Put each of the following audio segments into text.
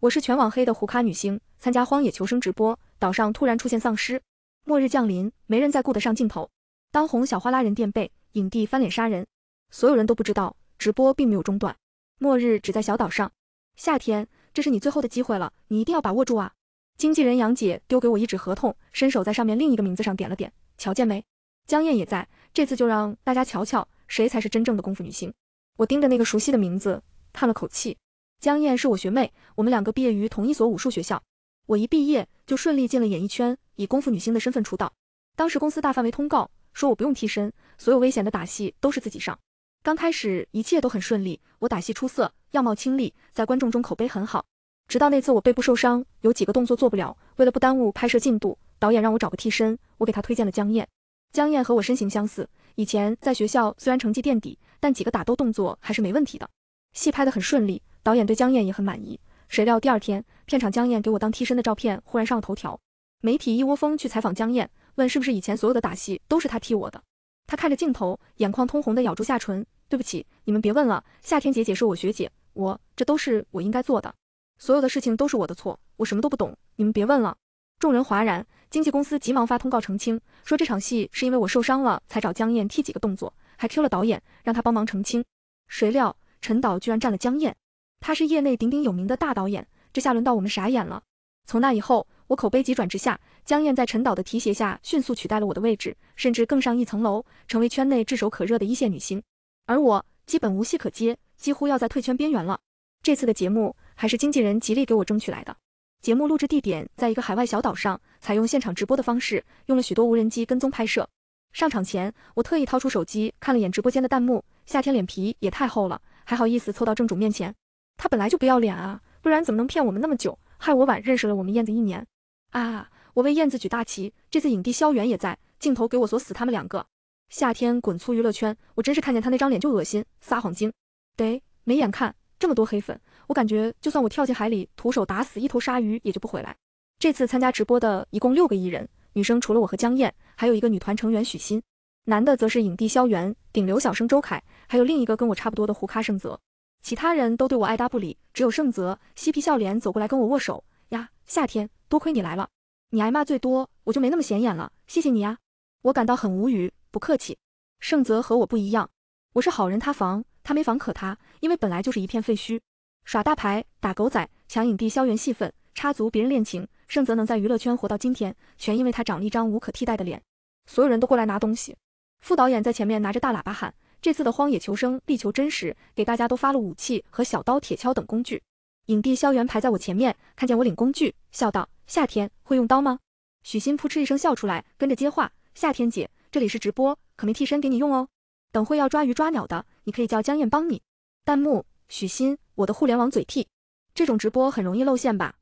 我是全网黑的胡咖女星，参加《荒野求生》直播，岛上突然出现丧尸，末日降临，没人再顾得上镜头。当红小花拉人垫背，影帝翻脸杀人，所有人都不知道直播并没有中断，末日只在小岛上。夏天，这是你最后的机会了，你一定要把握住啊！经纪人杨姐丢给我一纸合同，伸手在上面另一个名字上点了点，瞧见没？江燕也在，这次就让大家瞧瞧，谁才是真正的功夫女星。我盯着那个熟悉的名字，叹了口气。江燕是我学妹，我们两个毕业于同一所武术学校。我一毕业就顺利进了演艺圈，以功夫女星的身份出道。当时公司大范围通告说我不用替身，所有危险的打戏都是自己上。刚开始一切都很顺利，我打戏出色，样貌清丽，在观众中口碑很好。直到那次我背部受伤，有几个动作做不了，为了不耽误拍摄进度，导演让我找个替身。我给他推荐了江燕。江燕和我身形相似，以前在学校虽然成绩垫底，但几个打斗动作还是没问题的。戏拍得很顺利。导演对江燕也很满意，谁料第二天片场江燕给我当替身的照片忽然上了头条，媒体一窝蜂去采访江燕，问是不是以前所有的打戏都是她替我的。她看着镜头，眼眶通红的咬住下唇，对不起，你们别问了。夏天姐姐是我学姐，我这都是我应该做的，所有的事情都是我的错，我什么都不懂，你们别问了。众人哗然，经纪公司急忙发通告澄清，说这场戏是因为我受伤了才找江燕替几个动作，还 Q 了导演，让他帮忙澄清。谁料陈导居然占了江燕。他是业内鼎鼎有名的大导演，这下轮到我们傻眼了。从那以后，我口碑急转直下。江燕在陈导的提携下，迅速取代了我的位置，甚至更上一层楼，成为圈内炙手可热的一线女星。而我基本无戏可接，几乎要在退圈边缘了。这次的节目还是经纪人极力给我争取来的。节目录制地点在一个海外小岛上，采用现场直播的方式，用了许多无人机跟踪拍摄。上场前，我特意掏出手机看了眼直播间的弹幕，夏天脸皮也太厚了，还好意思凑到正主面前。他本来就不要脸啊，不然怎么能骗我们那么久，害我晚认识了我们燕子一年？啊！我为燕子举大旗，这次影帝萧元也在，镜头给我锁死他们两个。夏天滚出娱乐圈！我真是看见他那张脸就恶心，撒谎精！得没眼看，这么多黑粉，我感觉就算我跳进海里，徒手打死一头鲨鱼也就不回来。这次参加直播的一共六个艺人，女生除了我和江燕，还有一个女团成员许昕，男的则是影帝萧元、顶流小生周凯，还有另一个跟我差不多的胡咖盛泽。其他人都对我爱搭不理，只有盛泽嬉皮笑脸走过来跟我握手。呀，夏天，多亏你来了，你挨骂最多，我就没那么显眼了。谢谢你啊，我感到很无语。不客气。盛泽和我不一样，我是好人，他防，他没防可他，因为本来就是一片废墟。耍大牌，打狗仔，抢影帝消炎戏份，插足别人恋情，盛泽能在娱乐圈活到今天，全因为他长了一张无可替代的脸。所有人都过来拿东西，副导演在前面拿着大喇叭喊。这次的荒野求生力求真实，给大家都发了武器和小刀、铁锹等工具。影帝萧元排在我前面，看见我领工具，笑道：“夏天会用刀吗？”许昕扑哧一声笑出来，跟着接话：“夏天姐，这里是直播，可没替身给你用哦。等会要抓鱼抓鸟的，你可以叫江燕帮你。”弹幕：许昕，我的互联网嘴替。这种直播很容易露馅吧？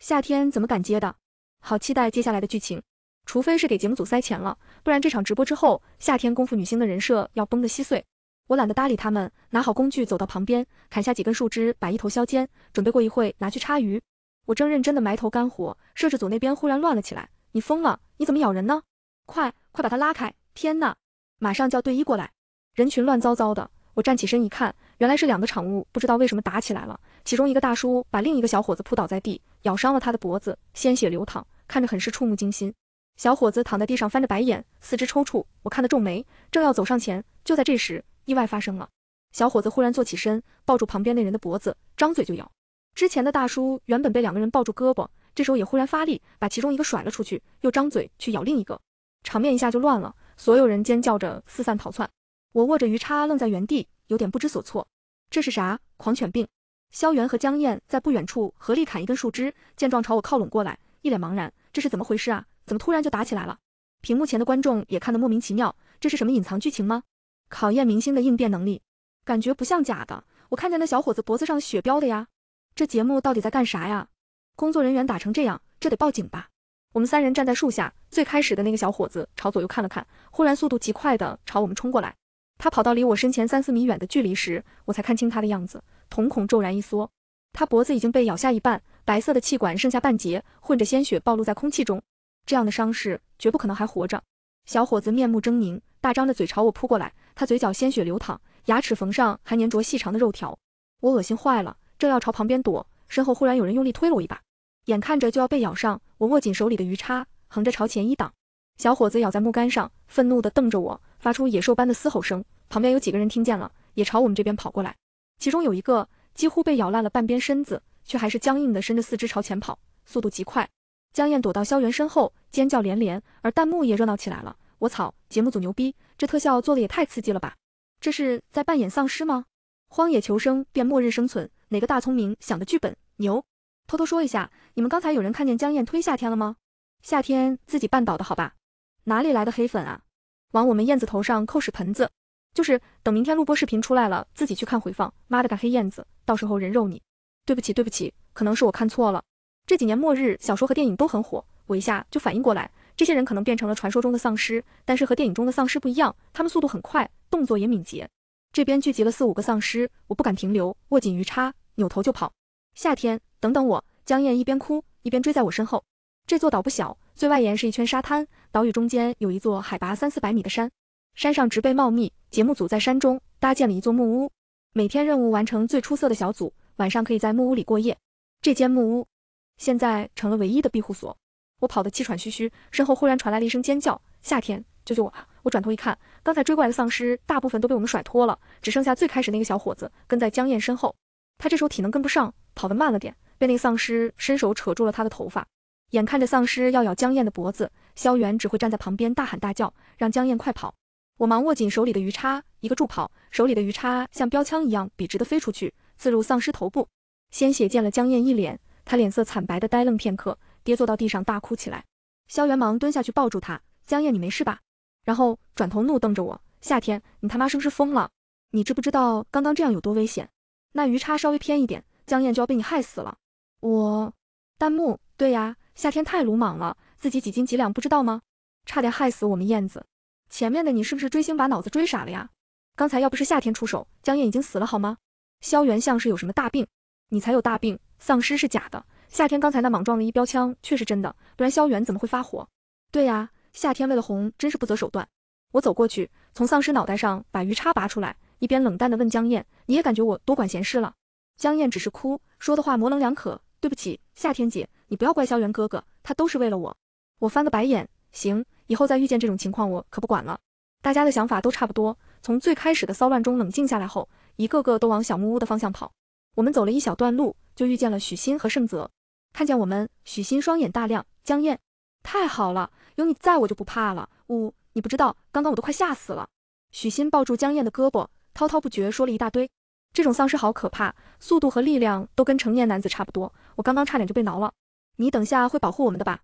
夏天怎么敢接的？好期待接下来的剧情。除非是给节目组塞钱了，不然这场直播之后，夏天功夫女星的人设要崩得稀碎。我懒得搭理他们，拿好工具走到旁边，砍下几根树枝，把一头削尖，准备过一会拿去插鱼。我正认真的埋头干活，摄制组那边忽然乱了起来。你疯了？你怎么咬人呢？快快把他拉开！天哪！马上叫队医过来！人群乱糟糟的。我站起身一看，原来是两个场务不知道为什么打起来了。其中一个大叔把另一个小伙子扑倒在地，咬伤了他的脖子，鲜血流淌，看着很是触目惊心。小伙子躺在地上翻着白眼，四肢抽搐，我看得皱眉，正要走上前，就在这时，意外发生了。小伙子忽然坐起身，抱住旁边那人的脖子，张嘴就咬。之前的大叔原本被两个人抱住胳膊，这时候也忽然发力，把其中一个甩了出去，又张嘴去咬另一个，场面一下就乱了。所有人尖叫着四散逃窜，我握着鱼叉愣在原地，有点不知所措。这是啥？狂犬病？萧元和江燕在不远处合力砍一根树枝，见状朝我靠拢过来，一脸茫然。这是怎么回事啊？怎么突然就打起来了？屏幕前的观众也看得莫名其妙，这是什么隐藏剧情吗？考验明星的应变能力，感觉不像假的。我看见那小伙子脖子上血飙的呀，这节目到底在干啥呀？工作人员打成这样，这得报警吧？我们三人站在树下，最开始的那个小伙子朝左右看了看，忽然速度极快的朝我们冲过来。他跑到离我身前三四米远的距离时，我才看清他的样子，瞳孔骤然一缩。他脖子已经被咬下一半，白色的气管剩下半截，混着鲜血暴露在空气中。这样的伤势绝不可能还活着。小伙子面目狰狞，大张着嘴朝我扑过来，他嘴角鲜血流淌，牙齿缝上还粘着细长的肉条，我恶心坏了，正要朝旁边躲，身后忽然有人用力推了我一把，眼看着就要被咬上，我握紧手里的鱼叉，横着朝前一挡，小伙子咬在木杆上，愤怒地瞪着我，发出野兽般的嘶吼声。旁边有几个人听见了，也朝我们这边跑过来，其中有一个几乎被咬烂了半边身子，却还是僵硬地伸着四肢朝前跑，速度极快。江燕躲到萧元身后，尖叫连连，而弹幕也热闹起来了。我草，节目组牛逼，这特效做的也太刺激了吧？这是在扮演丧尸吗？荒野求生变末日生存，哪个大聪明想的剧本，牛！偷偷说一下，你们刚才有人看见江燕推夏天了吗？夏天自己绊倒的好吧？哪里来的黑粉啊，往我们燕子头上扣屎盆子？就是等明天录播视频出来了，自己去看回放。妈的，敢黑燕子，到时候人肉你！对不起，对不起，可能是我看错了。这几年末日小说和电影都很火，我一下就反应过来，这些人可能变成了传说中的丧尸，但是和电影中的丧尸不一样，他们速度很快，动作也敏捷。这边聚集了四五个丧尸，我不敢停留，握紧鱼叉，扭头就跑。夏天，等等我！江燕一边哭一边追在我身后。这座岛不小，最外沿是一圈沙滩，岛屿中间有一座海拔三四百米的山，山上植被茂密。节目组在山中搭建了一座木屋，每天任务完成最出色的小组，晚上可以在木屋里过夜。这间木屋。现在成了唯一的庇护所。我跑得气喘吁吁，身后忽然传来了一声尖叫：“夏天，救救我！”我转头一看，刚才追过来的丧尸大部分都被我们甩脱了，只剩下最开始那个小伙子跟在江燕身后。他这时候体能跟不上，跑得慢了点，被那个丧尸伸手扯住了他的头发。眼看着丧尸要咬江燕的脖子，萧元只会站在旁边大喊大叫，让江燕快跑。我忙握紧手里的鱼叉，一个助跑，手里的鱼叉像标枪一样笔直的飞出去，刺入丧尸头部，鲜血溅了江燕一脸。他脸色惨白的呆愣片刻，跌坐到地上大哭起来。萧元忙蹲下去抱住他：“江燕，你没事吧？”然后转头怒瞪着我：“夏天，你他妈是不是疯了？你知不知道刚刚这样有多危险？那鱼叉稍微偏一点，江燕就要被你害死了。”我弹幕：“对呀，夏天太鲁莽了，自己几斤几两不知道吗？差点害死我们燕子。”前面的你是不是追星把脑子追傻了呀？刚才要不是夏天出手，江燕已经死了，好吗？萧元像是有什么大病，你才有大病。丧尸是假的，夏天刚才那莽撞的一标枪却是真的，不然萧元怎么会发火？对呀，夏天为了红真是不择手段。我走过去，从丧尸脑袋上把鱼叉拔出来，一边冷淡的问江燕：“你也感觉我多管闲事了？”江燕只是哭，说的话模棱两可。对不起，夏天姐，你不要怪萧元哥哥，他都是为了我。我翻个白眼，行，以后再遇见这种情况我可不管了。大家的想法都差不多，从最开始的骚乱中冷静下来后，一个个都往小木屋的方向跑。我们走了一小段路，就遇见了许昕和盛泽。看见我们，许昕双眼大亮。江燕，太好了，有你在我就不怕了。呜，你不知道，刚刚我都快吓死了。许昕抱住江燕的胳膊，滔滔不绝说了一大堆。这种丧尸好可怕，速度和力量都跟成年男子差不多。我刚刚差点就被挠了。你等下会保护我们的吧？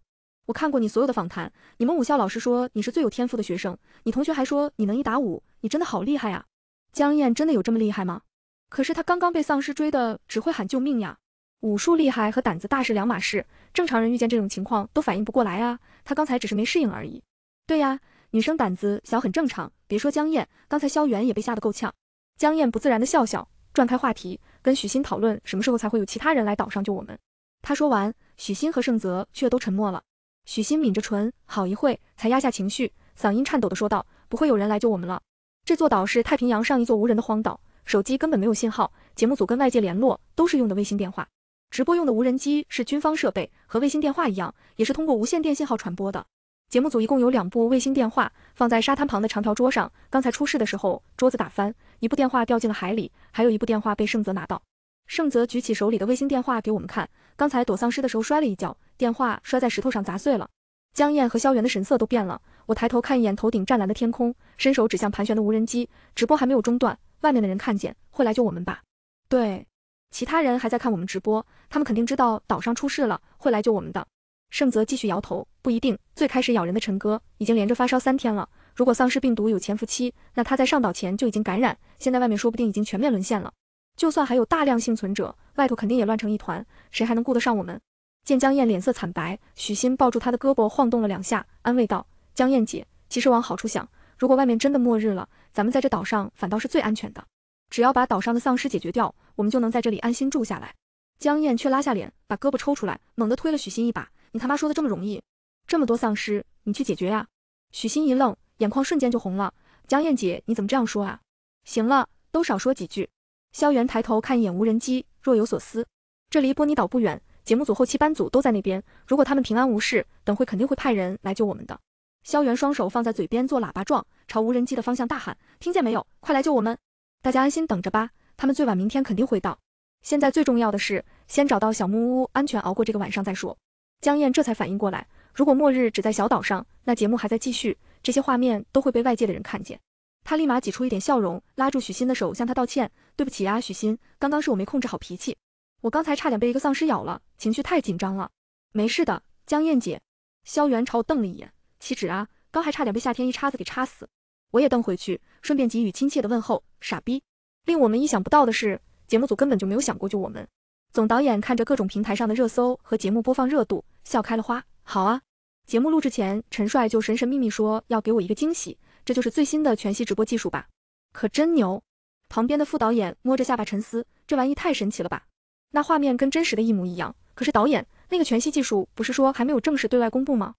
我看过你所有的访谈，你们武校老师说你是最有天赋的学生，你同学还说你能一打五，你真的好厉害呀。江燕真的有这么厉害吗？可是他刚刚被丧尸追的，只会喊救命呀！武术厉害和胆子大是两码事，正常人遇见这种情况都反应不过来啊！他刚才只是没适应而已。对呀，女生胆子小很正常，别说江燕，刚才萧元也被吓得够呛。江燕不自然的笑笑，转开话题，跟许昕讨论什么时候才会有其他人来岛上救我们。他说完，许昕和盛泽却都沉默了。许昕抿着唇，好一会才压下情绪，嗓音颤抖的说道：“不会有人来救我们了，这座岛是太平洋上一座无人的荒岛。”手机根本没有信号，节目组跟外界联络都是用的卫星电话，直播用的无人机是军方设备，和卫星电话一样，也是通过无线电信号传播的。节目组一共有两部卫星电话，放在沙滩旁的长条桌上。刚才出事的时候，桌子打翻，一部电话掉进了海里，还有一部电话被盛泽拿到。盛泽举起手里的卫星电话给我们看，刚才躲丧尸的时候摔了一跤，电话摔在石头上砸碎了。江燕和萧元的神色都变了，我抬头看一眼头顶湛蓝的天空，伸手指向盘旋的无人机，直播还没有中断。外面的人看见会来救我们吧？对，其他人还在看我们直播，他们肯定知道岛上出事了，会来救我们的。盛泽继续摇头，不一定。最开始咬人的陈哥已经连着发烧三天了，如果丧尸病毒有潜伏期，那他在上岛前就已经感染。现在外面说不定已经全面沦陷了，就算还有大量幸存者，外头肯定也乱成一团，谁还能顾得上我们？见江燕脸色惨白，许昕抱住她的胳膊晃动了两下，安慰道：“江燕姐，其实往好处想。”如果外面真的末日了，咱们在这岛上反倒是最安全的。只要把岛上的丧尸解决掉，我们就能在这里安心住下来。江燕却拉下脸，把胳膊抽出来，猛地推了许昕一把：“你他妈说的这么容易？这么多丧尸，你去解决呀！”许昕一愣，眼眶瞬间就红了：“江燕姐，你怎么这样说啊？”行了，都少说几句。萧元抬头看一眼无人机，若有所思：“这离波尼岛不远，节目组后期班组都在那边。如果他们平安无事，等会肯定会派人来救我们的。”萧元双手放在嘴边做喇叭状，朝无人机的方向大喊：“听见没有？快来救我们！大家安心等着吧，他们最晚明天肯定会到。现在最重要的是先找到小木屋，安全熬过这个晚上再说。”江燕这才反应过来，如果末日只在小岛上，那节目还在继续，这些画面都会被外界的人看见。他立马挤出一点笑容，拉住许昕的手向他道歉：“对不起啊，许昕，刚刚是我没控制好脾气，我刚才差点被一个丧尸咬了，情绪太紧张了。没事的，江燕姐。”萧元朝我瞪了一眼。岂止啊！刚还差点被夏天一叉子给插死，我也瞪回去，顺便给予亲切的问候。傻逼！令我们意想不到的是，节目组根本就没有想过救我们。总导演看着各种平台上的热搜和节目播放热度，笑开了花。好啊，节目录制前，陈帅就神神秘秘说要给我一个惊喜，这就是最新的全息直播技术吧？可真牛！旁边的副导演摸着下巴沉思，这玩意太神奇了吧？那画面跟真实的一模一样。可是导演，那个全息技术不是说还没有正式对外公布吗？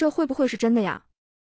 这会不会是真的呀？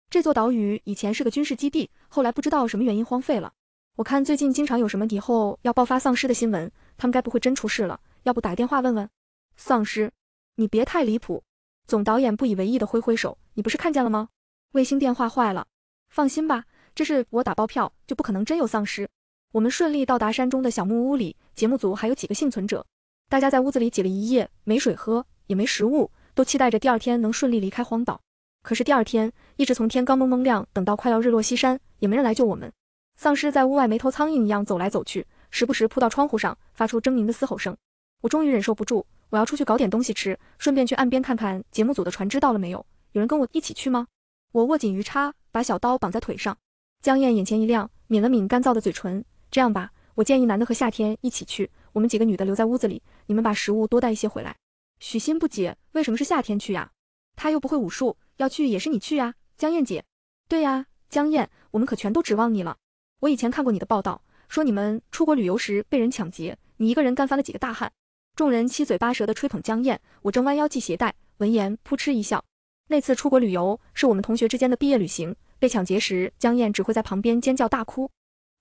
这座岛屿以前是个军事基地，后来不知道什么原因荒废了。我看最近经常有什么以后要爆发丧尸的新闻，他们该不会真出事了？要不打电话问问？丧尸？你别太离谱！总导演不以为意的挥挥手，你不是看见了吗？卫星电话坏了，放心吧，这是我打包票，就不可能真有丧尸。我们顺利到达山中的小木屋里，节目组还有几个幸存者，大家在屋子里挤了一夜，没水喝，也没食物，都期待着第二天能顺利离开荒岛。可是第二天，一直从天刚蒙蒙亮等到快要日落西山，也没人来救我们。丧尸在屋外没头苍蝇一样走来走去，时不时扑到窗户上，发出狰狞的嘶吼声。我终于忍受不住，我要出去搞点东西吃，顺便去岸边看看节目组的船只到了没有。有人跟我一起去吗？我握紧鱼叉，把小刀绑在腿上。江燕眼前一亮，抿了抿干燥的嘴唇。这样吧，我建议男的和夏天一起去，我们几个女的留在屋子里。你们把食物多带一些回来。许昕不解，为什么是夏天去呀？他又不会武术，要去也是你去呀，江燕姐。对呀，江燕，我们可全都指望你了。我以前看过你的报道，说你们出国旅游时被人抢劫，你一个人干翻了几个大汉。众人七嘴八舌的吹捧江燕。我正弯腰系鞋带，闻言扑哧一笑。那次出国旅游是我们同学之间的毕业旅行，被抢劫时，江燕只会在旁边尖叫大哭。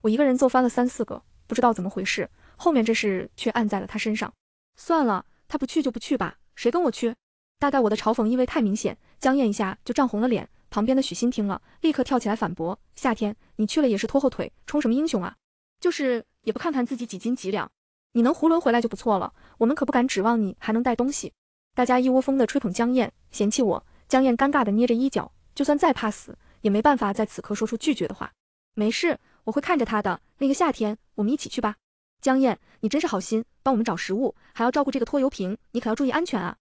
我一个人揍翻了三四个，不知道怎么回事，后面这事却按在了他身上。算了，他不去就不去吧，谁跟我去？大概我的嘲讽意味太明显，江燕一下就涨红了脸。旁边的许昕听了，立刻跳起来反驳：“夏天，你去了也是拖后腿，充什么英雄啊？就是也不看看自己几斤几两，你能囫囵回来就不错了，我们可不敢指望你还能带东西。”大家一窝蜂的吹捧江燕，嫌弃我。江燕尴尬的捏着衣角，就算再怕死，也没办法在此刻说出拒绝的话。没事，我会看着他的。那个夏天，我们一起去吧。江燕，你真是好心，帮我们找食物，还要照顾这个拖油瓶，你可要注意安全啊！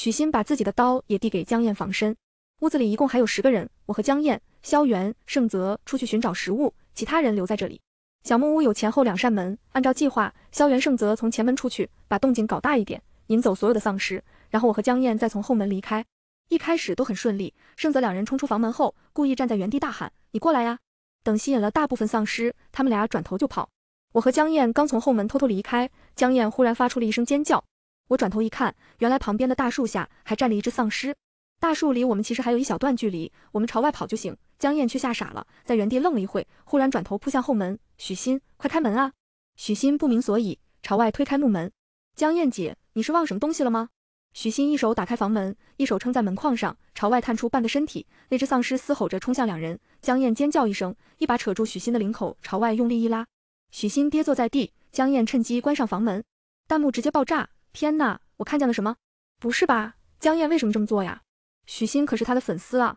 许昕把自己的刀也递给江燕防身。屋子里一共还有十个人，我和江燕、萧元、盛泽出去寻找食物，其他人留在这里。小木屋有前后两扇门，按照计划，萧元、盛泽从前门出去，把动静搞大一点，引走所有的丧尸，然后我和江燕再从后门离开。一开始都很顺利，盛泽两人冲出房门后，故意站在原地大喊：“你过来呀！”等吸引了大部分丧尸，他们俩转头就跑。我和江燕刚从后门偷偷离开，江燕忽然发出了一声尖叫。我转头一看，原来旁边的大树下还站着一只丧尸。大树离我们其实还有一小段距离，我们朝外跑就行。江燕却吓傻了，在原地愣了一会，忽然转头扑向后门。许昕，快开门啊！许昕不明所以，朝外推开木门。江燕姐，你是忘什么东西了吗？许昕一手打开房门，一手撑在门框上，朝外探出半个身体。那只丧尸嘶吼着冲向两人，江燕尖叫一声，一把扯住许昕的领口，朝外用力一拉，许昕跌坐在地。江燕趁机关上房门，弹幕直接爆炸。天哪，我看见了什么？不是吧，江燕为什么这么做呀？许昕可是他的粉丝啊！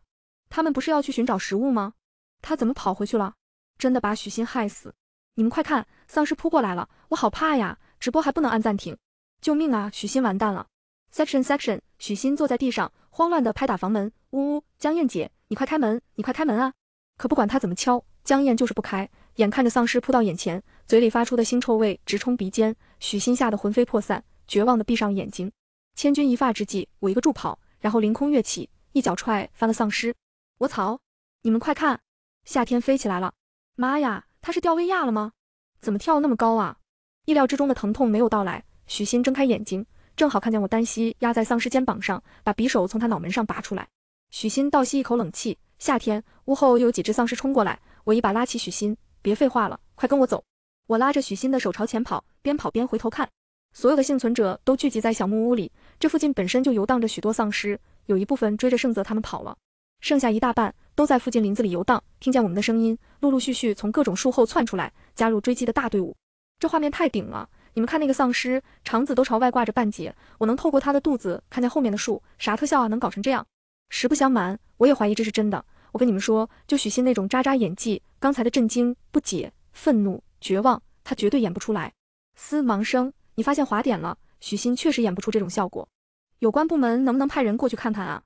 他们不是要去寻找食物吗？他怎么跑回去了？真的把许昕害死！你们快看，丧尸扑过来了，我好怕呀！直播还不能按暂停，救命啊！许昕完蛋了！Section Section，许昕坐在地上，慌乱的拍打房门，呜呜，江燕姐，你快开门，你快开门啊！可不管他怎么敲，江燕就是不开。眼看着丧尸扑到眼前，嘴里发出的腥臭味直冲鼻尖，许昕吓得魂飞魄散。绝望地闭上眼睛，千钧一发之际，我一个助跑，然后凌空跃起，一脚踹翻了丧尸。我操！你们快看，夏天飞起来了！妈呀，他是掉威亚了吗？怎么跳那么高啊？意料之中的疼痛没有到来。许昕睁开眼睛，正好看见我单膝压在丧尸肩膀上，把匕首从他脑门上拔出来。许昕倒吸一口冷气。夏天屋后又有几只丧尸冲过来，我一把拉起许昕，别废话了，快跟我走！我拉着许昕的手朝前跑，边跑边回头看。所有的幸存者都聚集在小木屋里，这附近本身就游荡着许多丧尸，有一部分追着盛泽他们跑了，剩下一大半都在附近林子里游荡，听见我们的声音，陆陆续续从各种树后窜出来，加入追击的大队伍。这画面太顶了！你们看那个丧尸，肠子都朝外挂着半截，我能透过他的肚子看见后面的树，啥特效啊，能搞成这样？实不相瞒，我也怀疑这是真的。我跟你们说，就许昕那种渣渣演技，刚才的震惊、不解、愤怒、绝望，他绝对演不出来。嘶，盲生。你发现滑点了，许昕确实演不出这种效果。有关部门能不能派人过去看看啊？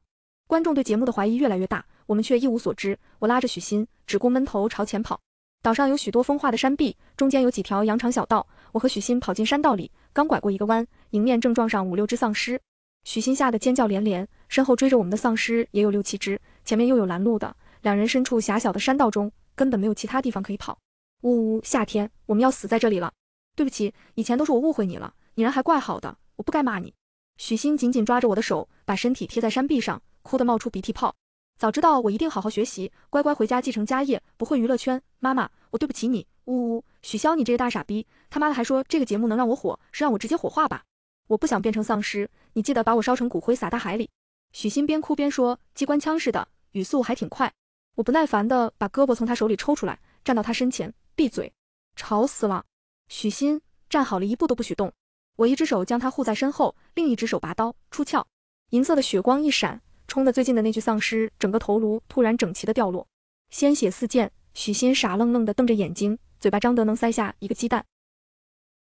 观众对节目的怀疑越来越大，我们却一无所知。我拉着许昕，只顾闷头朝前跑。岛上有许多风化的山壁，中间有几条羊肠小道。我和许昕跑进山道里，刚拐过一个弯，迎面正撞上五六只丧尸。许昕吓得尖叫连连，身后追着我们的丧尸也有六七只，前面又有拦路的。两人身处狭小的山道中，根本没有其他地方可以跑。呜呜，夏天我们要死在这里了。对不起，以前都是我误会你了，你人还怪好的，我不该骂你。许昕紧紧抓着我的手，把身体贴在山壁上，哭得冒出鼻涕泡。早知道我一定好好学习，乖乖回家继承家业，不混娱乐圈。妈妈，我对不起你。呜呜。许潇，你这个大傻逼，他妈的还说这个节目能让我火，是让我直接火化吧？我不想变成丧尸，你记得把我烧成骨灰撒大海里。许昕边哭边说，机关枪似的，语速还挺快。我不耐烦的把胳膊从他手里抽出来，站到他身前，闭嘴，吵死了。许昕站好了，一步都不许动。我一只手将他护在身后，另一只手拔刀出鞘，银色的血光一闪，冲的最近的那具丧尸整个头颅突然整齐的掉落，鲜血四溅。许昕傻愣愣的瞪着眼睛，嘴巴张得能塞下一个鸡蛋。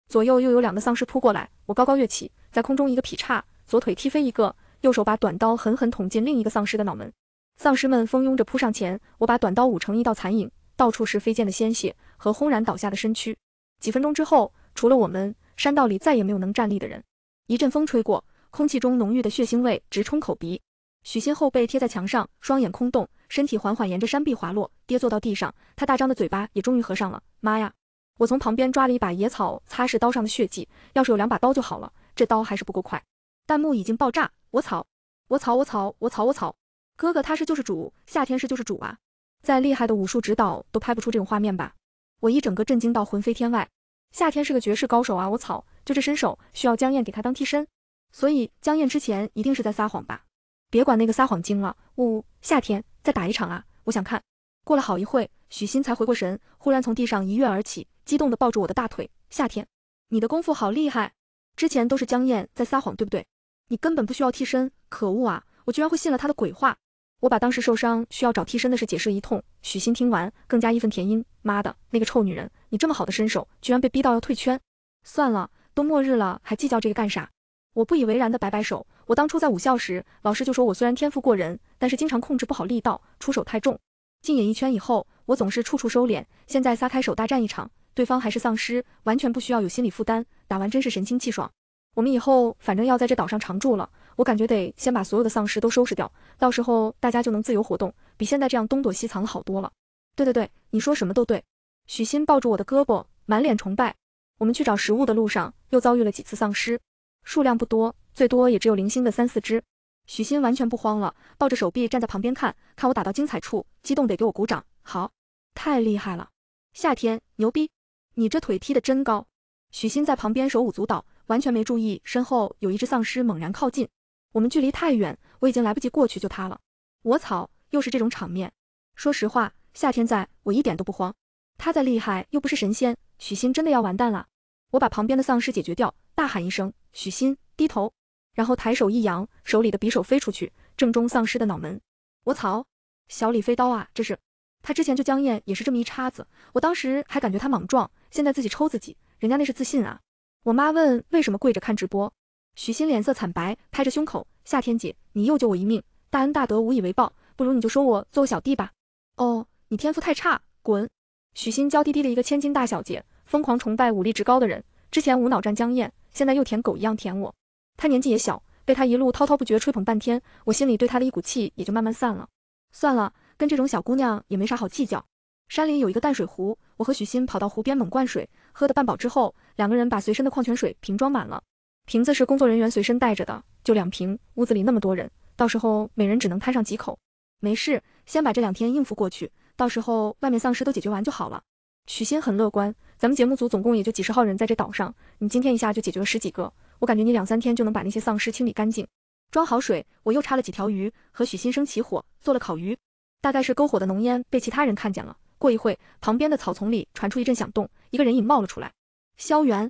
左右又有两个丧尸扑过来，我高高跃起，在空中一个劈叉，左腿踢飞一个，右手把短刀狠狠捅进另一个丧尸的脑门。丧尸们蜂拥着扑上前，我把短刀舞成一道残影，到处是飞溅的鲜血和轰然倒下的身躯。几分钟之后，除了我们，山道里再也没有能站立的人。一阵风吹过，空气中浓郁的血腥味直冲口鼻。许仙后背贴在墙上，双眼空洞，身体缓缓沿着山壁滑落，跌坐到地上。他大张的嘴巴也终于合上了。妈呀！我从旁边抓了一把野草擦拭刀上的血迹。要是有两把刀就好了，这刀还是不够快。弹幕已经爆炸，我草！我草！我草！我草！我草！哥哥他是救世主，夏天是救世主啊！再厉害的武术指导都拍不出这种画面吧？我一整个震惊到魂飞天外，夏天是个绝世高手啊！我草，就这身手，需要江燕给他当替身，所以江燕之前一定是在撒谎吧？别管那个撒谎精了，呜！夏天，再打一场啊！我想看。过了好一会，许昕才回过神，忽然从地上一跃而起，激动地抱住我的大腿。夏天，你的功夫好厉害，之前都是江燕在撒谎，对不对？你根本不需要替身，可恶啊！我居然会信了他的鬼话。我把当时受伤需要找替身的事解释一通，许昕听完更加义愤填膺：“妈的，那个臭女人，你这么好的身手，居然被逼到要退圈！算了，都末日了，还计较这个干啥？”我不以为然的摆摆手：“我当初在武校时，老师就说我虽然天赋过人，但是经常控制不好力道，出手太重。进演艺圈以后，我总是处处收敛，现在撒开手大战一场，对方还是丧尸，完全不需要有心理负担，打完真是神清气爽。我们以后反正要在这岛上常住了。”我感觉得先把所有的丧尸都收拾掉，到时候大家就能自由活动，比现在这样东躲西藏的好多了。对对对，你说什么都对。许昕抱住我的胳膊，满脸崇拜。我们去找食物的路上又遭遇了几次丧尸，数量不多，最多也只有零星的三四只。许昕完全不慌了，抱着手臂站在旁边看，看我打到精彩处，激动得给我鼓掌。好，太厉害了，夏天牛逼，你这腿踢得真高。许昕在旁边手舞足蹈，完全没注意身后有一只丧尸猛然靠近。我们距离太远，我已经来不及过去救他了。我草，又是这种场面！说实话，夏天在我一点都不慌。他再厉害，又不是神仙。许昕真的要完蛋了！我把旁边的丧尸解决掉，大喊一声：“许昕，低头！”然后抬手一扬，手里的匕首飞出去，正中丧尸的脑门。我草，小李飞刀啊！这是他之前就江燕也是这么一叉子，我当时还感觉他莽撞，现在自己抽自己，人家那是自信啊！我妈问为什么跪着看直播。许昕脸色惨白，拍着胸口：“夏天姐，你又救我一命，大恩大德无以为报，不如你就收我做小弟吧。”“哦，你天赋太差，滚！”许昕娇滴滴的一个千金大小姐，疯狂崇拜武力值高的人。之前无脑战江燕，现在又舔狗一样舔我。她年纪也小，被他一路滔滔不绝吹捧半天，我心里对他的一股气也就慢慢散了。算了，跟这种小姑娘也没啥好计较。山里有一个淡水湖，我和许昕跑到湖边猛灌水，喝的半饱之后，两个人把随身的矿泉水瓶装满了。瓶子是工作人员随身带着的，就两瓶。屋子里那么多人，到时候每人只能摊上几口。没事，先把这两天应付过去，到时候外面丧尸都解决完就好了。许鑫很乐观，咱们节目组总共也就几十号人在这岛上，你今天一下就解决了十几个，我感觉你两三天就能把那些丧尸清理干净。装好水，我又插了几条鱼，和许新生起火做了烤鱼。大概是篝火的浓烟被其他人看见了，过一会旁边的草丛里传出一阵响动，一个人影冒了出来。萧元。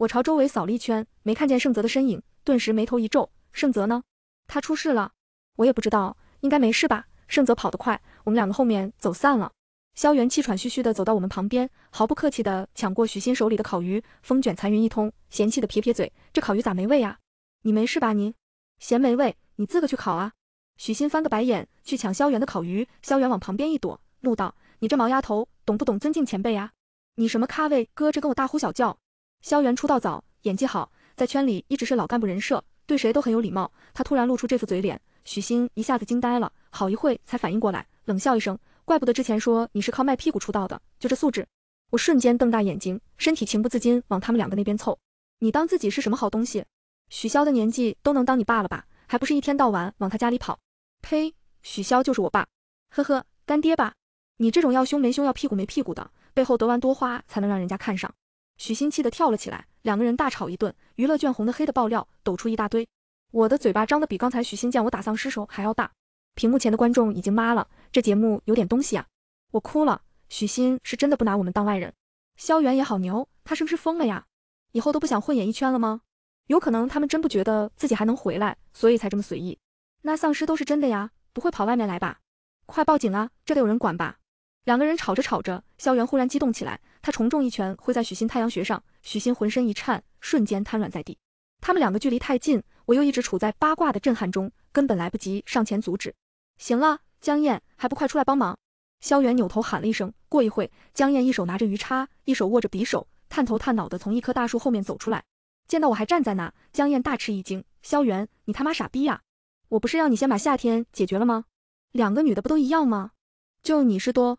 我朝周围扫了一圈，没看见盛泽的身影，顿时眉头一皱。盛泽呢？他出事了？我也不知道，应该没事吧？盛泽跑得快，我们两个后面走散了。萧元气喘吁吁地走到我们旁边，毫不客气地抢过许昕手里的烤鱼，风卷残云一通，嫌弃地撇撇嘴：“这烤鱼咋没味啊？”“你没事吧你？嫌没味，你自个去烤啊。”许昕翻个白眼，去抢萧元的烤鱼，萧元往旁边一躲，怒道：“你这毛丫头，懂不懂尊敬前辈呀？你什么咖位搁这跟我大呼小叫！”萧元出道早，演技好，在圈里一直是老干部人设，对谁都很有礼貌。他突然露出这副嘴脸，许昕一下子惊呆了，好一会才反应过来，冷笑一声：“怪不得之前说你是靠卖屁股出道的，就这素质！”我瞬间瞪大眼睛，身体情不自禁往他们两个那边凑：“你当自己是什么好东西？许潇的年纪都能当你爸了吧？还不是一天到晚往他家里跑？呸！许潇就是我爸，呵呵，干爹吧？你这种要胸没胸，要屁股没屁股的，背后得玩多花才能让人家看上。”许昕气得跳了起来，两个人大吵一顿，娱乐圈红的黑的爆料抖出一大堆。我的嘴巴张得比刚才许昕见我打丧尸时候还要大。屏幕前的观众已经妈了，这节目有点东西啊！我哭了，许昕是真的不拿我们当外人。萧元也好牛，他是不是疯了呀？以后都不想混演艺圈了吗？有可能他们真不觉得自己还能回来，所以才这么随意。那丧尸都是真的呀？不会跑外面来吧？快报警啊！这得有人管吧？两个人吵着吵着，萧元忽然激动起来，他重重一拳挥在许昕太阳穴上，许昕浑身一颤，瞬间瘫软在地。他们两个距离太近，我又一直处在八卦的震撼中，根本来不及上前阻止。行了，江燕还不快出来帮忙！萧元扭头喊了一声。过一会，江燕一手拿着鱼叉，一手握着匕首，探头探脑的从一棵大树后面走出来，见到我还站在那，江燕大吃一惊：“萧元，你他妈傻逼呀！我不是让你先把夏天解决了吗？两个女的不都一样吗？就你是多。”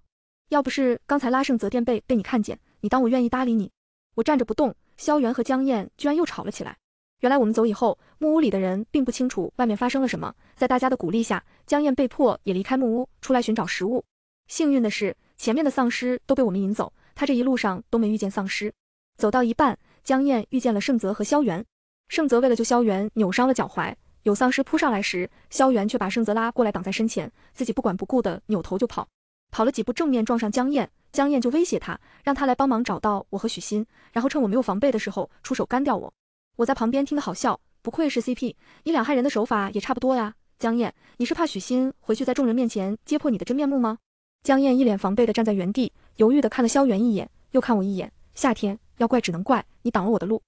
要不是刚才拉盛泽垫背被你看见，你当我愿意搭理你？我站着不动。萧元和江燕居然又吵了起来。原来我们走以后，木屋里的人并不清楚外面发生了什么。在大家的鼓励下，江燕被迫也离开木屋，出来寻找食物。幸运的是，前面的丧尸都被我们引走，她这一路上都没遇见丧尸。走到一半，江燕遇见了盛泽和萧元。盛泽为了救萧元，扭伤了脚踝。有丧尸扑上来时，萧元却把盛泽拉过来挡在身前，自己不管不顾的扭头就跑。跑了几步，正面撞上江燕，江燕就威胁他，让他来帮忙找到我和许昕，然后趁我没有防备的时候出手干掉我。我在旁边听得好笑，不愧是 CP，你俩害人的手法也差不多呀。江燕，你是怕许昕回去在众人面前揭破你的真面目吗？江燕一脸防备的站在原地，犹豫的看了萧元一眼，又看我一眼。夏天要怪只能怪你挡了我的路，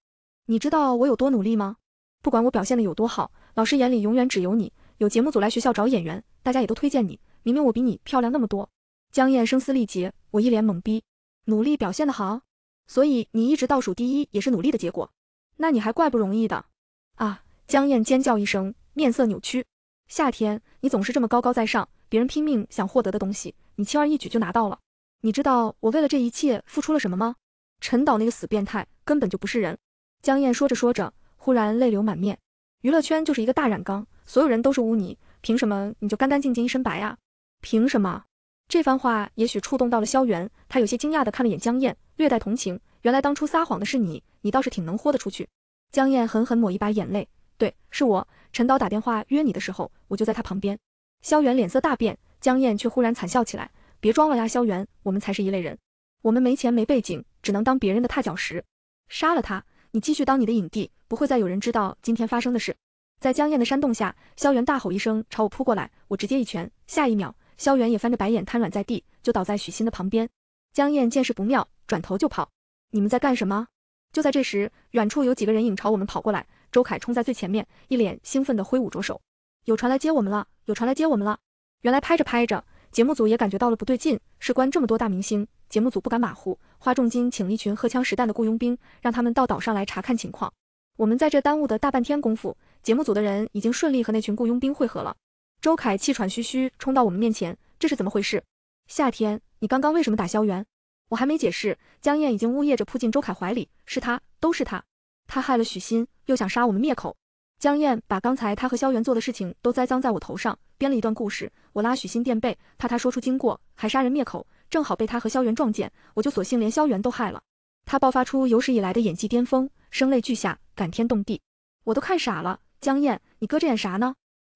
你知道我有多努力吗？不管我表现的有多好，老师眼里永远只有你。有节目组来学校找演员，大家也都推荐你，明明我比你漂亮那么多。江燕声嘶力竭，我一脸懵逼。努力表现得好，所以你一直倒数第一也是努力的结果。那你还怪不容易的啊！江燕尖叫一声，面色扭曲。夏天，你总是这么高高在上，别人拼命想获得的东西，你轻而易举就拿到了。你知道我为了这一切付出了什么吗？陈导那个死变态根本就不是人！江燕说着说着，忽然泪流满面。娱乐圈就是一个大染缸，所有人都是污泥，凭什么你就干干净净一身白啊？凭什么？这番话也许触动到了萧元，他有些惊讶地看了眼江燕，略带同情。原来当初撒谎的是你，你倒是挺能豁得出去。江燕狠狠抹一把眼泪，对，是我。陈导打电话约你的时候，我就在他旁边。萧元脸色大变，江燕却忽然惨笑起来。别装了呀，萧元，我们才是一类人。我们没钱没背景，只能当别人的踏脚石。杀了他，你继续当你的影帝，不会再有人知道今天发生的事。在江燕的煽动下，萧元大吼一声，朝我扑过来，我直接一拳，下一秒。萧远也翻着白眼瘫软在地，就倒在许昕的旁边。江燕见势不妙，转头就跑。你们在干什么？就在这时，远处有几个人影朝我们跑过来。周凯冲在最前面，一脸兴奋地挥舞着手：“有船来接我们了！有船来接我们了！”原来拍着拍着，节目组也感觉到了不对劲。事关这么多大明星，节目组不敢马虎，花重金请了一群荷枪实弹的雇佣兵，让他们到岛上来查看情况。我们在这耽误的大半天功夫，节目组的人已经顺利和那群雇佣兵汇合了。周凯气喘吁吁冲到我们面前，这是怎么回事？夏天，你刚刚为什么打萧元？我还没解释，江燕已经呜咽着扑进周凯怀里，是他，都是他，他害了许昕，又想杀我们灭口。江燕把刚才他和萧元做的事情都栽赃在我头上，编了一段故事。我拉许昕垫背，怕他说出经过，还杀人灭口，正好被他和萧元撞见，我就索性连萧元都害了。他爆发出有史以来的演技巅峰，声泪俱下，感天动地，我都看傻了。江燕，你搁这演啥呢？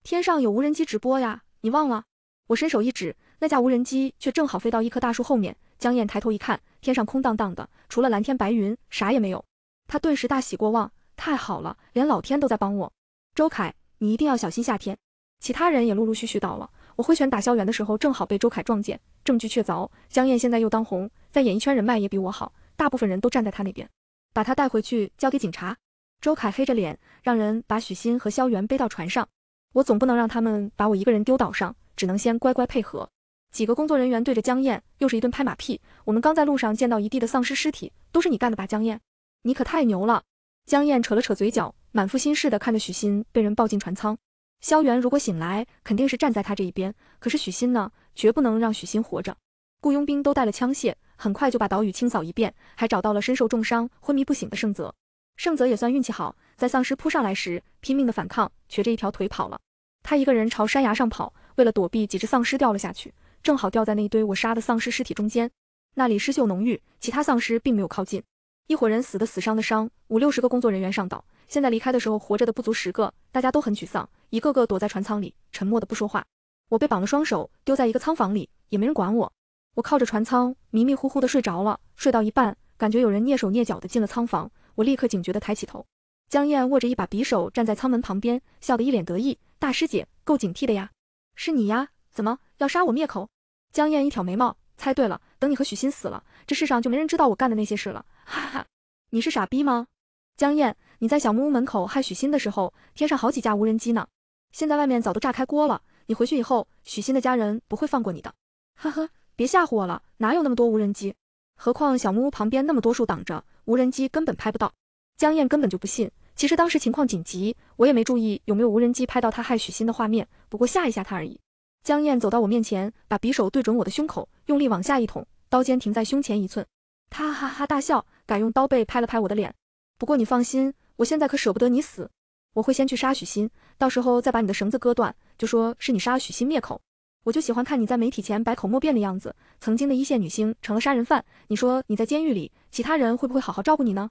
天上有无人机直播呀，你忘了？我伸手一指，那架无人机却正好飞到一棵大树后面。江燕抬头一看，天上空荡荡的，除了蓝天白云，啥也没有。她顿时大喜过望，太好了，连老天都在帮我。周凯，你一定要小心夏天。其他人也陆陆续续到了。我挥拳打萧元的时候，正好被周凯撞见，证据确凿。江燕现在又当红，在演艺圈人脉也比我好，大部分人都站在她那边。把他带回去交给警察。周凯黑着脸，让人把许昕和萧元背到船上。我总不能让他们把我一个人丢岛上，只能先乖乖配合。几个工作人员对着江燕又是一顿拍马屁。我们刚在路上见到一地的丧尸尸体，都是你干的吧，江燕？你可太牛了！江燕扯了扯嘴角，满腹心事的看着许昕被人抱进船舱。萧元如果醒来，肯定是站在他这一边。可是许昕呢？绝不能让许昕活着。雇佣兵都带了枪械，很快就把岛屿清扫一遍，还找到了身受重伤、昏迷不醒的盛泽。盛泽也算运气好。在丧尸扑上来时，拼命的反抗，瘸着一条腿跑了。他一个人朝山崖上跑，为了躲避几只丧尸，掉了下去，正好掉在那一堆我杀的丧尸尸体中间。那里尸臭浓郁，其他丧尸并没有靠近。一伙人死的死，伤的伤，五六十个工作人员上岛，现在离开的时候活着的不足十个，大家都很沮丧，一个个躲在船舱里，沉默的不说话。我被绑了双手，丢在一个仓房里，也没人管我。我靠着船舱，迷迷糊糊的睡着了。睡到一半，感觉有人蹑手蹑脚的进了仓房，我立刻警觉的抬起头。江燕握着一把匕首，站在舱门旁边，笑得一脸得意。大师姐，够警惕的呀！是你呀？怎么要杀我灭口？江燕一挑眉毛，猜对了。等你和许昕死了，这世上就没人知道我干的那些事了。哈哈，你是傻逼吗？江燕，你在小木屋门口害许昕的时候，天上好几架无人机呢。现在外面早都炸开锅了。你回去以后，许昕的家人不会放过你的。呵呵，别吓唬我了，哪有那么多无人机？何况小木屋旁边那么多树挡着，无人机根本拍不到。江燕根本就不信，其实当时情况紧急，我也没注意有没有无人机拍到他害许昕的画面，不过吓一吓他而已。江燕走到我面前，把匕首对准我的胸口，用力往下一捅，刀尖停在胸前一寸。他哈哈大笑，改用刀背拍了拍我的脸。不过你放心，我现在可舍不得你死，我会先去杀许昕，到时候再把你的绳子割断，就说是你杀了许昕灭口。我就喜欢看你在媒体前百口莫辩的样子。曾经的一线女星成了杀人犯，你说你在监狱里，其他人会不会好好照顾你呢？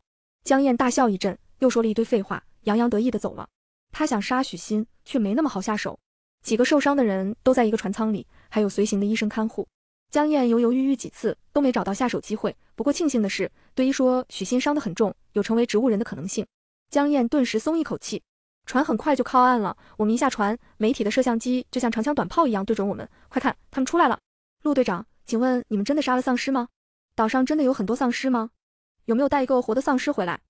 江燕大笑一阵，又说了一堆废话，洋洋得意地走了。他想杀许昕，却没那么好下手。几个受伤的人都在一个船舱里，还有随行的医生看护。江燕犹犹豫豫几次，都没找到下手机会。不过庆幸的是，对医说许昕伤得很重，有成为植物人的可能性。江燕顿时松一口气。船很快就靠岸了，我们一下船，媒体的摄像机就像长枪短炮一样对准我们。快看，他们出来了！陆队长，请问你们真的杀了丧尸吗？岛上真的有很多丧尸吗？有没有带一个活的丧尸回来？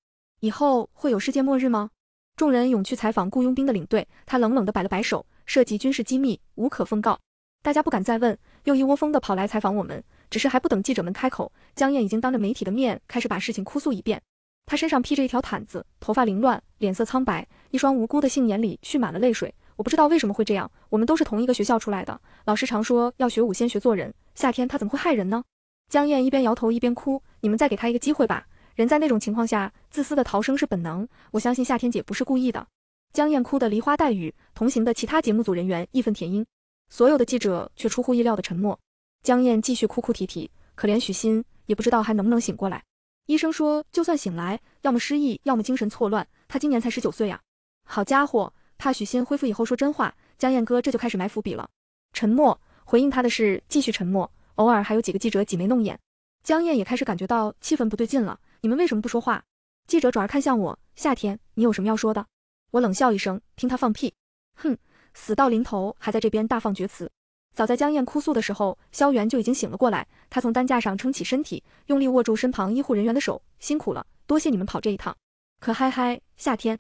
以后会有世界末日吗？众人涌去采访雇佣兵的领队，他冷冷地摆了摆手，涉及军事机密，无可奉告。大家不敢再问，又一窝蜂地跑来采访我们。只是还不等记者们开口，江燕已经当着媒体的面开始把事情哭诉一遍。他身上披着一条毯子，头发凌乱，脸色苍白，一双无辜的杏眼里蓄满了泪水。我不知道为什么会这样。我们都是同一个学校出来的，老师常说要学武先学做人。夏天他怎么会害人呢？江燕一边摇头一边哭：“你们再给他一个机会吧，人在那种情况下，自私的逃生是本能。我相信夏天姐不是故意的。”江燕哭的梨花带雨，同行的其他节目组人员义愤填膺，所有的记者却出乎意料的沉默。江燕继续哭哭啼啼，可怜许昕也不知道还能不能醒过来。医生说，就算醒来，要么失忆，要么精神错乱。他今年才十九岁啊！好家伙，怕许昕恢复以后说真话，江燕哥这就开始埋伏笔了。沉默，回应他的是继续沉默。偶尔还有几个记者挤眉弄眼，江燕也开始感觉到气氛不对劲了。你们为什么不说话？记者转而看向我，夏天，你有什么要说的？我冷笑一声，听他放屁！哼，死到临头还在这边大放厥词。早在江燕哭诉的时候，萧元就已经醒了过来。他从担架上撑起身体，用力握住身旁医护人员的手，辛苦了，多谢你们跑这一趟。可嗨嗨，夏天，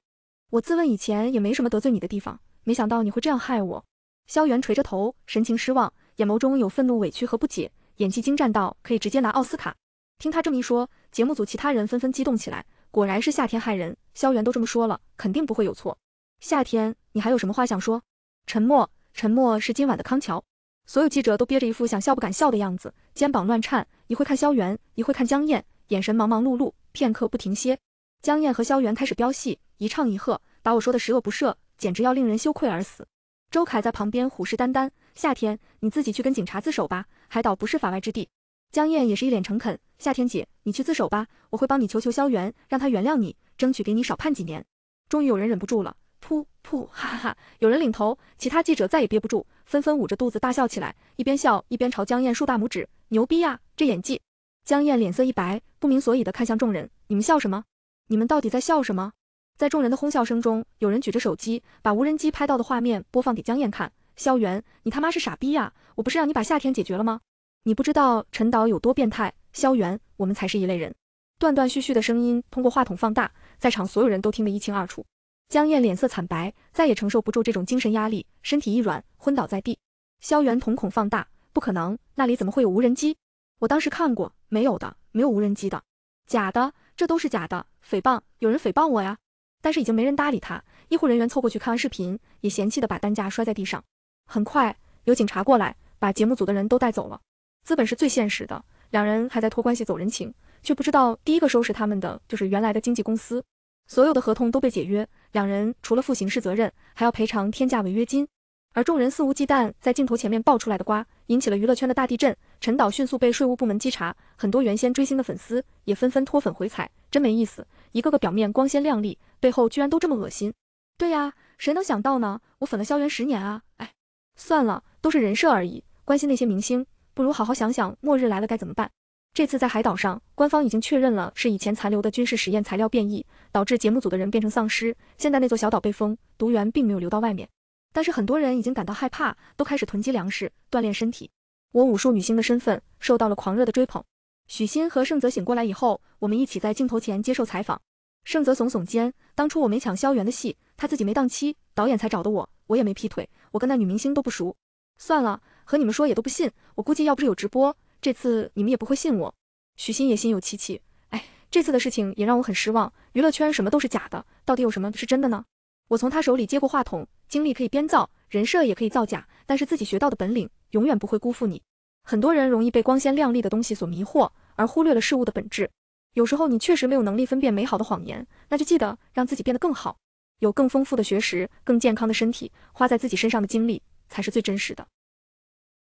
我自问以前也没什么得罪你的地方，没想到你会这样害我。萧元垂着头，神情失望。眼眸中有愤怒、委屈和不解，演技精湛到可以直接拿奥斯卡。听他这么一说，节目组其他人纷纷激动起来。果然是夏天害人，萧元都这么说了，肯定不会有错。夏天，你还有什么话想说？沉默，沉默是今晚的康桥。所有记者都憋着一副想笑不敢笑的样子，肩膀乱颤。一会看萧元，一会看江燕，眼神忙忙碌碌，片刻不停歇。江燕和萧元开始飙戏，一唱一和，把我说的十恶不赦，简直要令人羞愧而死。周凯在旁边虎视眈眈。夏天，你自己去跟警察自首吧，海岛不是法外之地。江燕也是一脸诚恳，夏天姐，你去自首吧，我会帮你求求萧元，让他原谅你，争取给你少判几年。终于有人忍不住了，噗噗哈哈哈！有人领头，其他记者再也憋不住，纷纷捂着肚子大笑起来，一边笑一边朝江燕竖大拇指，牛逼呀，这演技！江燕脸色一白，不明所以的看向众人，你们笑什么？你们到底在笑什么？在众人的哄笑声中，有人举着手机，把无人机拍到的画面播放给江燕看。萧元，你他妈是傻逼呀！我不是让你把夏天解决了吗？你不知道陈导有多变态，萧元，我们才是一类人。断断续续的声音通过话筒放大，在场所有人都听得一清二楚。江燕脸色惨白，再也承受不住这种精神压力，身体一软，昏倒在地。萧元瞳孔放大，不可能，那里怎么会有无人机？我当时看过，没有的，没有无人机的，假的，这都是假的，诽谤，有人诽谤我呀！但是已经没人搭理他。医护人员凑过去看完视频，也嫌弃的把担架摔在地上。很快有警察过来，把节目组的人都带走了。资本是最现实的，两人还在托关系走人情，却不知道第一个收拾他们的就是原来的经纪公司，所有的合同都被解约，两人除了负刑事责任，还要赔偿天价违约金。而众人肆无忌惮在镜头前面爆出来的瓜，引起了娱乐圈的大地震。陈导迅速被税务部门稽查，很多原先追星的粉丝也纷纷脱粉回踩，真没意思。一个个表面光鲜亮丽，背后居然都这么恶心。对呀，谁能想到呢？我粉了萧元十年啊，哎。算了，都是人设而已。关心那些明星，不如好好想想末日来了该怎么办。这次在海岛上，官方已经确认了是以前残留的军事实验材料变异，导致节目组的人变成丧尸。现在那座小岛被封，毒源并没有流到外面，但是很多人已经感到害怕，都开始囤积粮食，锻炼身体。我武术女星的身份受到了狂热的追捧。许昕和盛泽醒过来以后，我们一起在镜头前接受采访。盛泽耸耸肩，当初我没抢萧元的戏，他自己没档期，导演才找的我。我也没劈腿，我跟那女明星都不熟。算了，和你们说也都不信。我估计要不是有直播，这次你们也不会信我。许昕也心有戚戚，哎，这次的事情也让我很失望。娱乐圈什么都是假的，到底有什么是真的呢？我从他手里接过话筒，经历可以编造，人设也可以造假，但是自己学到的本领永远不会辜负你。很多人容易被光鲜亮丽的东西所迷惑，而忽略了事物的本质。有时候你确实没有能力分辨美好的谎言，那就记得让自己变得更好。有更丰富的学识，更健康的身体，花在自己身上的精力才是最真实的。